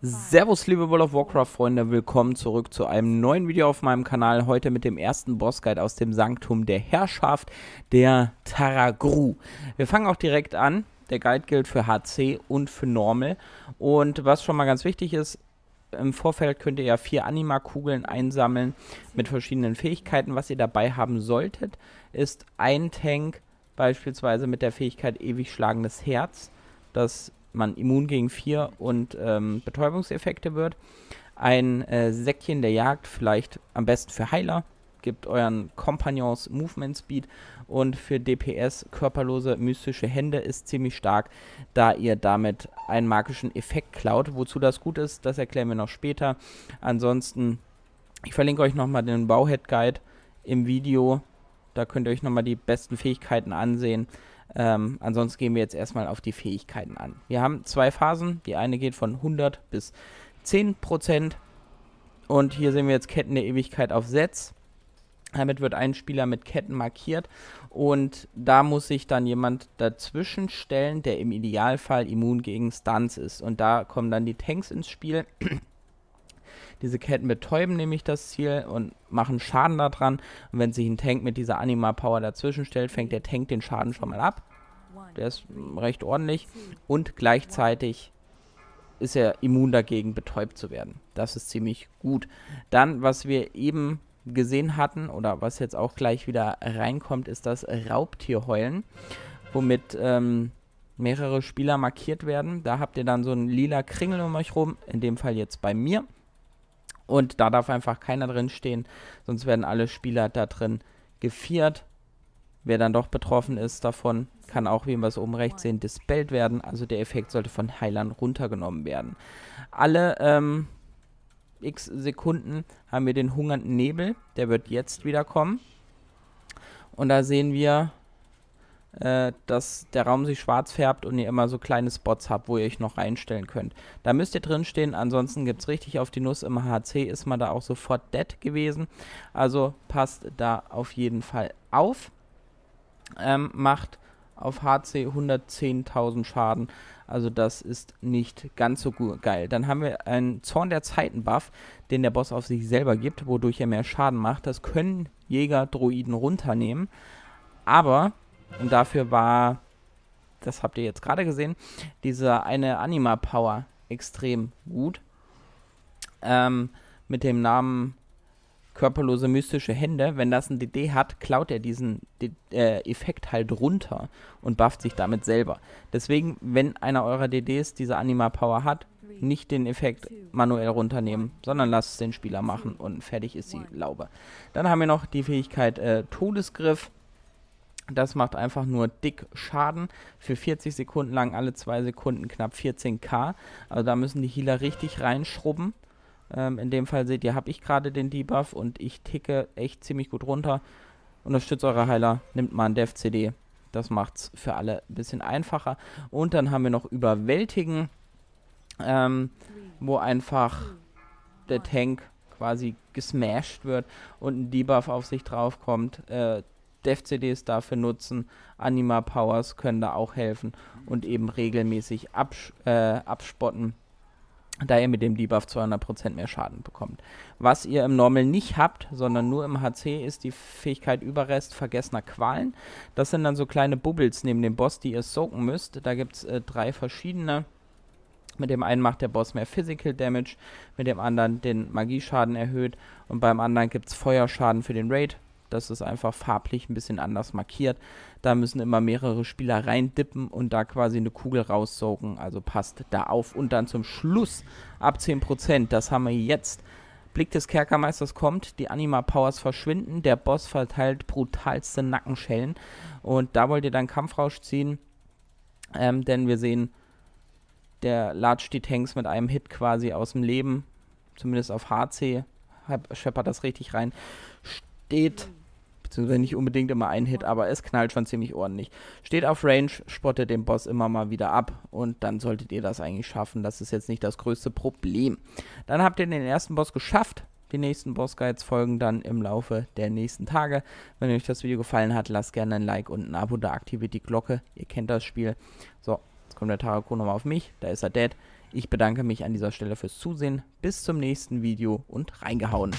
Servus liebe World of Warcraft Freunde, willkommen zurück zu einem neuen Video auf meinem Kanal. Heute mit dem ersten Bossguide aus dem Sanktum der Herrschaft der Taragru. Wir fangen auch direkt an. Der Guide gilt für HC und für Normal. Und was schon mal ganz wichtig ist, im Vorfeld könnt ihr ja vier Anima-Kugeln einsammeln mit verschiedenen Fähigkeiten. Was ihr dabei haben solltet, ist ein Tank beispielsweise mit der Fähigkeit ewig schlagendes Herz. Das man immun gegen Vier und ähm, Betäubungseffekte wird. Ein äh, Säckchen der Jagd, vielleicht am besten für Heiler, gibt euren Kompagnons Movement Speed und für DPS körperlose mystische Hände ist ziemlich stark, da ihr damit einen magischen Effekt klaut. Wozu das gut ist, das erklären wir noch später. Ansonsten, ich verlinke euch nochmal den Bauhead Guide im Video. Da könnt ihr euch nochmal die besten Fähigkeiten ansehen. Ähm, ansonsten gehen wir jetzt erstmal auf die Fähigkeiten an. Wir haben zwei Phasen. Die eine geht von 100 bis 10%. Und hier sehen wir jetzt Ketten der Ewigkeit auf Sets. Damit wird ein Spieler mit Ketten markiert und da muss sich dann jemand dazwischen stellen, der im Idealfall immun gegen Stunts ist. Und da kommen dann die Tanks ins Spiel. Diese Ketten betäuben nämlich das Ziel und machen Schaden daran. Und wenn sich ein Tank mit dieser Anima Power dazwischen stellt, fängt der Tank den Schaden schon mal ab. Der ist hm, recht ordentlich. Und gleichzeitig ist er immun dagegen, betäubt zu werden. Das ist ziemlich gut. Dann, was wir eben gesehen hatten oder was jetzt auch gleich wieder reinkommt, ist das Raubtierheulen, womit ähm, mehrere Spieler markiert werden. Da habt ihr dann so einen lila Kringel um euch rum, in dem Fall jetzt bei mir. Und da darf einfach keiner drin stehen, sonst werden alle Spieler da drin geviert. Wer dann doch betroffen ist davon, kann auch, wie wir es oben rechts sehen, dispelled werden. Also der Effekt sollte von Heilern runtergenommen werden. Alle ähm, x Sekunden haben wir den hungernden Nebel. Der wird jetzt wieder kommen. Und da sehen wir, äh, dass der Raum sich schwarz färbt und ihr immer so kleine Spots habt, wo ihr euch noch reinstellen könnt. Da müsst ihr drin stehen, ansonsten gibt es richtig auf die Nuss. Im HC ist man da auch sofort dead gewesen. Also passt da auf jeden Fall auf. Ähm, macht auf HC 110.000 Schaden. Also das ist nicht ganz so geil. Dann haben wir einen Zorn der Zeiten Buff, den der Boss auf sich selber gibt, wodurch er mehr Schaden macht. Das können Jäger Droiden runternehmen. Aber und dafür war, das habt ihr jetzt gerade gesehen, dieser eine Anima Power extrem gut. Ähm, mit dem Namen körperlose mystische Hände, wenn das ein DD hat, klaut er diesen D äh, Effekt halt runter und bufft sich damit selber. Deswegen, wenn einer eurer DDs diese Anima Power hat, nicht den Effekt manuell runternehmen, sondern lasst es den Spieler machen und fertig ist die Laube. Dann haben wir noch die Fähigkeit äh, Todesgriff. Das macht einfach nur dick Schaden. Für 40 Sekunden lang alle 2 Sekunden knapp 14k. Also da müssen die Healer richtig reinschrubben. Ähm, in dem Fall seht ihr, habe ich gerade den Debuff und ich ticke echt ziemlich gut runter. Unterstützt eure Heiler, nimmt mal ein Dev-CD. Das macht es für alle ein bisschen einfacher. Und dann haben wir noch Überwältigen, ähm, wo einfach der Tank quasi gesmashed wird und ein Debuff auf sich draufkommt. Äh, DevCDs dafür nutzen. Anima Powers können da auch helfen und eben regelmäßig abs äh, abspotten, da ihr mit dem Debuff 200% mehr Schaden bekommt. Was ihr im Normal nicht habt, sondern nur im HC, ist die Fähigkeit Überrest vergessener Qualen. Das sind dann so kleine Bubbles neben dem Boss, die ihr soaken müsst. Da gibt es äh, drei verschiedene. Mit dem einen macht der Boss mehr Physical Damage, mit dem anderen den Magieschaden erhöht und beim anderen gibt es Feuerschaden für den Raid das ist einfach farblich ein bisschen anders markiert. Da müssen immer mehrere Spieler reindippen und da quasi eine Kugel raussaugen. Also passt da auf. Und dann zum Schluss ab 10%, das haben wir jetzt. Blick des Kerkermeisters kommt, die Anima-Powers verschwinden, der Boss verteilt brutalste Nackenschellen. Und da wollt ihr dann Kampfrausch ziehen, ähm, denn wir sehen, der latscht die Tanks mit einem Hit quasi aus dem Leben. Zumindest auf HC scheppert das richtig rein. Steht beziehungsweise also nicht unbedingt immer ein Hit, aber es knallt schon ziemlich ordentlich. Steht auf Range, spottet den Boss immer mal wieder ab und dann solltet ihr das eigentlich schaffen. Das ist jetzt nicht das größte Problem. Dann habt ihr den ersten Boss geschafft. Die nächsten Bossguides folgen dann im Laufe der nächsten Tage. Wenn euch das Video gefallen hat, lasst gerne ein Like und ein Abo da, aktiviert die Glocke. Ihr kennt das Spiel. So, jetzt kommt der Tarako nochmal auf mich. Da ist er dead. Ich bedanke mich an dieser Stelle fürs Zusehen. Bis zum nächsten Video und reingehauen.